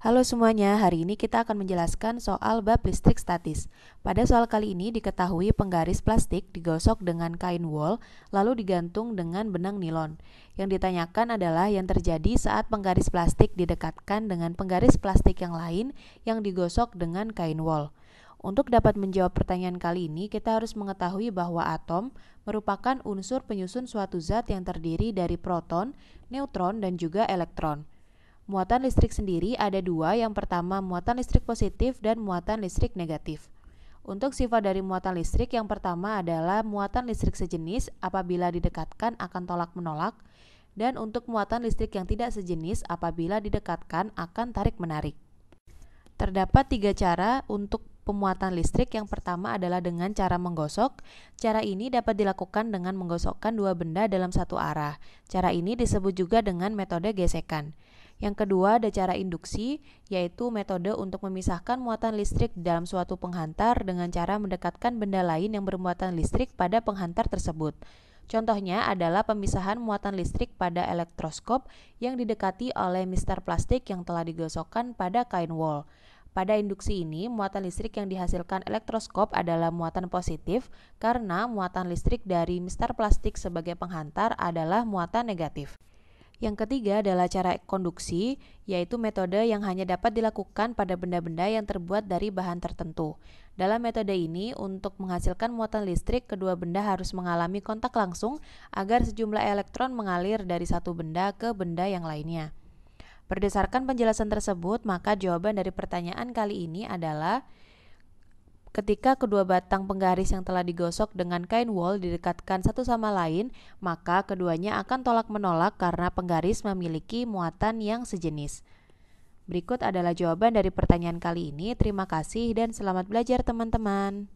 Halo semuanya, hari ini kita akan menjelaskan soal bab listrik statis. Pada soal kali ini diketahui penggaris plastik digosok dengan kain wol, lalu digantung dengan benang nilon. Yang ditanyakan adalah yang terjadi saat penggaris plastik didekatkan dengan penggaris plastik yang lain yang digosok dengan kain wol. Untuk dapat menjawab pertanyaan kali ini, kita harus mengetahui bahwa atom merupakan unsur penyusun suatu zat yang terdiri dari proton, neutron, dan juga elektron. Muatan listrik sendiri ada dua, yang pertama muatan listrik positif dan muatan listrik negatif. Untuk sifat dari muatan listrik, yang pertama adalah muatan listrik sejenis apabila didekatkan akan tolak-menolak, dan untuk muatan listrik yang tidak sejenis apabila didekatkan akan tarik-menarik. Terdapat tiga cara untuk pemuatan listrik. Yang pertama adalah dengan cara menggosok. Cara ini dapat dilakukan dengan menggosokkan dua benda dalam satu arah. Cara ini disebut juga dengan metode gesekan. Yang kedua ada cara induksi, yaitu metode untuk memisahkan muatan listrik dalam suatu penghantar dengan cara mendekatkan benda lain yang bermuatan listrik pada penghantar tersebut. Contohnya adalah pemisahan muatan listrik pada elektroskop yang didekati oleh mister plastik yang telah digosokkan pada kain wol. Pada induksi ini, muatan listrik yang dihasilkan elektroskop adalah muatan positif karena muatan listrik dari mister plastik sebagai penghantar adalah muatan negatif. Yang ketiga adalah cara konduksi, yaitu metode yang hanya dapat dilakukan pada benda-benda yang terbuat dari bahan tertentu. Dalam metode ini, untuk menghasilkan muatan listrik, kedua benda harus mengalami kontak langsung agar sejumlah elektron mengalir dari satu benda ke benda yang lainnya. Berdasarkan penjelasan tersebut, maka jawaban dari pertanyaan kali ini adalah Ketika kedua batang penggaris yang telah digosok dengan kain wol didekatkan satu sama lain, maka keduanya akan tolak-menolak karena penggaris memiliki muatan yang sejenis. Berikut adalah jawaban dari pertanyaan kali ini. Terima kasih dan selamat belajar, teman-teman.